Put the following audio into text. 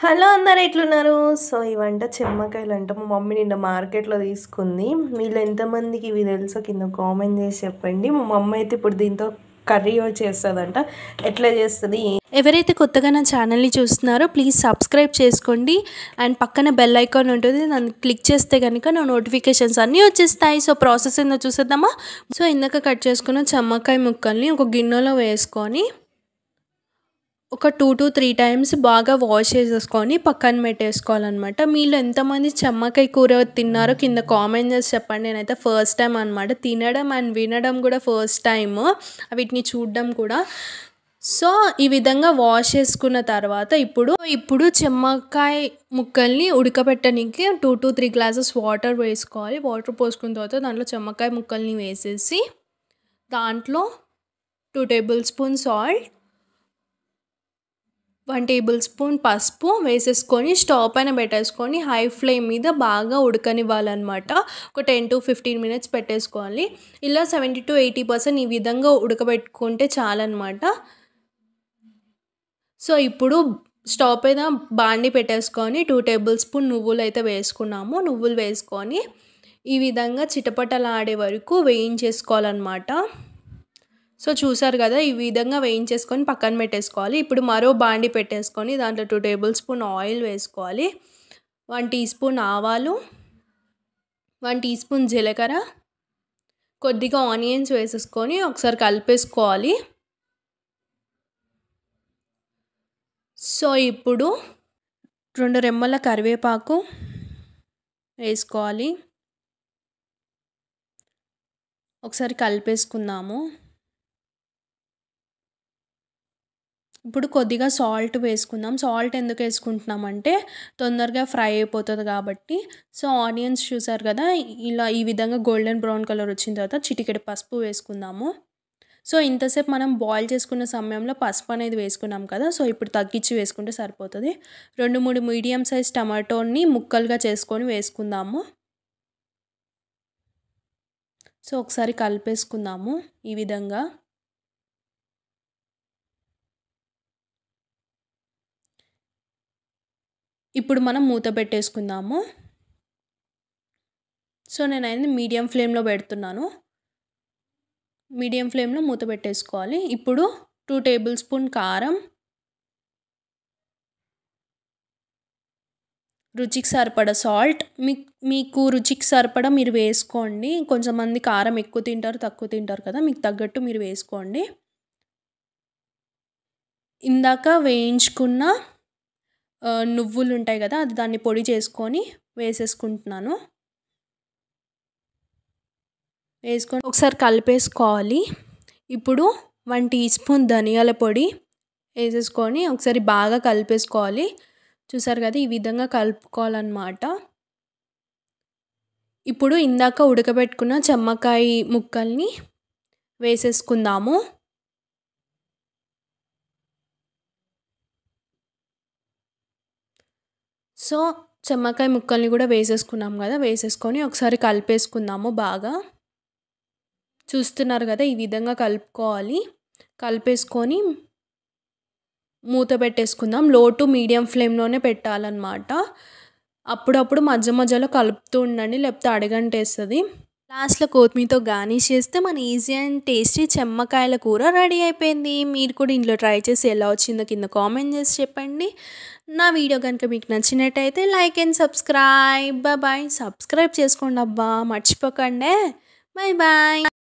hello అందరు ఎట్లున్నారు so ఇవంట చెమ్మకాయలు అంట మా మమ్మీ నిన్న మార్కెట్లో తీసుకుంది వీళ్ళు ఎంతమందికి ఇవి తెలుసో కింద కామెంట్ చేసి చెప్పండి మా మమ్మీ అయితే ఇప్పుడు దీంతో కర్రీ చేస్తుందంట ఎట్లా చేస్తుంది ఎవరైతే కొత్తగా నా ఛానల్ని చూస్తున్నారో ప్లీజ్ సబ్స్క్రైబ్ చేసుకోండి అండ్ పక్కన బెల్ ఐకాన్ ఉంటుంది దాన్ని క్లిక్ చేస్తే కనుక నా నోటిఫికేషన్స్ అన్నీ వచ్చేస్తాయి సో ప్రాసెస్ ఏందో చూసేద్దామా సో ఇందాక కట్ చేసుకున్న చెమ్మకాయ ముక్కల్ని ఒక గిన్నెలో వేసుకొని ఒక టూ టు త్రీ టైమ్స్ బాగా వాష్ చేసేసుకొని పక్కన పెట్టేసుకోవాలన్నమాట మీలో ఎంతమంది చెమ్మకాయ కూర తిన్నారో కింద కామెంట్ చేసి చెప్పండి నేనైతే ఫస్ట్ టైం అనమాట తినడం అండ్ వినడం కూడా ఫస్ట్ టైం వీటిని చూడడం కూడా సో ఈ విధంగా వాష్ చేసుకున్న తర్వాత ఇప్పుడు ఇప్పుడు చెమ్మకాయ ముక్కల్ని ఉడకబెట్టడానికి two to three glasses water వేసుకోవాలి వాటర్ పోసుకున్న తర్వాత దాంట్లో చెమ్మకాయ ముక్కల్ని వేసేసి దాంట్లో two tablespoon salt one tablespoon పసుపు వేసేసుకొని స్టవ్ పైన పెట్టేసుకొని హై ఫ్లేమ్ మీద బాగా ఉడకనివ్వాలన్నమాట ఒక టెన్ టు ఫిఫ్టీన్ మినిట్స్ పెట్టేసుకోవాలి ఇలా సెవెంటీ టు ఎయిటీ పర్సెంట్ ఈ విధంగా ఉడకబెట్టుకుంటే చాలన్నమాట సో ఇప్పుడు స్టవ్ పైన బాండి పెట్టేసుకొని టూ టేబుల్ స్పూన్ నువ్వులు అయితే వేసుకున్నాము నువ్వులు వేసుకొని ఈ విధంగా చిటపటలాడే వరకు వేయించేసుకోవాలన్నమాట సో చూసారు కదా ఈ విధంగా వేయించేసుకొని పక్కన పెట్టేసుకోవాలి ఇప్పుడు మరో బాండి పెట్టేసుకొని దాంట్లో టూ టేబుల్ స్పూన్ ఆయిల్ వేసుకోవాలి వన్ టీ స్పూన్ ఆవాలు వన్ టీ స్పూన్ జీలకర్ర కొద్దిగా ఆనియన్స్ వేసేసుకొని ఒకసారి కలిపేసుకోవాలి సో ఇప్పుడు రెండు రెమ్మల కరివేపాకు వేసుకోవాలి ఒకసారి కలిపేసుకుందాము ఇప్పుడు కొద్దిగా సాల్ట్ వేసుకుందాం సాల్ట్ ఎందుకు వేసుకుంటున్నామంటే తొందరగా ఫ్రై అయిపోతుంది కాబట్టి సో ఆనియన్స్ చూసారు కదా ఇలా ఈ విధంగా గోల్డెన్ బ్రౌన్ కలర్ వచ్చిన తర్వాత చిటికెడు పసుపు వేసుకుందాము సో ఇంతసేపు మనం బాయిల్ చేసుకున్న సమయంలో పసుపు అనేది వేసుకున్నాం కదా సో ఇప్పుడు తగ్గించి వేసుకుంటే సరిపోతుంది రెండు మూడు మీడియం సైజ్ టమాటోని ముక్కలుగా చేసుకొని వేసుకుందాము సో ఒకసారి కలిపేసుకుందాము ఈ విధంగా ఇప్పుడు మనం మూత పెట్టేసుకుందాము సో నేను అయింది మీడియం ఫ్లేమ్లో పెడుతున్నాను మీడియం ఫ్లేమ్లో మూత పెట్టేసుకోవాలి ఇప్పుడు టూ టేబుల్ స్పూన్ కారం రుచికి సరిపడ సాల్ట్ మీ మీకు రుచికి సరిపడ మీరు వేసుకోండి కొంతమంది కారం ఎక్కువ తింటారు తక్కువ తింటారు కదా మీకు తగ్గట్టు మీరు వేసుకోండి ఇందాక వేయించుకున్న నువ్వులు ఉంటాయి కదా అది దాన్ని పొడి చేసుకొని వేసేసుకుంటున్నాను వేసుకొని ఒకసారి కలిపేసుకోవాలి ఇప్పుడు వన్ టీ స్పూన్ ధనియాల పొడి వేసేసుకొని ఒకసారి బాగా కలిపేసుకోవాలి చూసారు కదా ఈ విధంగా కలుపుకోవాలన్నమాట ఇప్పుడు ఇందాక ఉడకబెట్టుకున్న చెమ్మకాయ ముక్కల్ని వేసేసుకుందాము సో చెమ్మకాయ ముక్కల్ని కూడా వేసేసుకున్నాం కదా వేసేసుకొని ఒకసారి కలిపేసుకుందాము బాగా చూస్తున్నారు కదా ఈ విధంగా కలుపుకోవాలి కలిపేసుకొని మూత పెట్టేసుకుందాం లో టు మీడియం ఫ్లేమ్లోనే పెట్టాలన్నమాట అప్పుడప్పుడు మధ్య మధ్యలో కలుపుతూ ఉండండి లేకపోతే అడగంటేస్తుంది లాస్ట్లో కొత్తిమీరతో గార్నిష్ చేస్తే మన ఈజీ అండ్ టేస్టీ చెమ్మకాయల కూర రెడీ అయిపోయింది మీరు కూడా ఇంట్లో ట్రై చేసి ఎలా వచ్చిందో కింద కామెంట్ చేసి చెప్పండి నా వీడియో కనుక మీకు నచ్చినట్టయితే లైక్ అండ్ సబ్స్క్రైబ్ బాయ్ సబ్స్క్రైబ్ చేసుకోండి అబ్బా మర్చిపోకండి బాయ్ బాయ్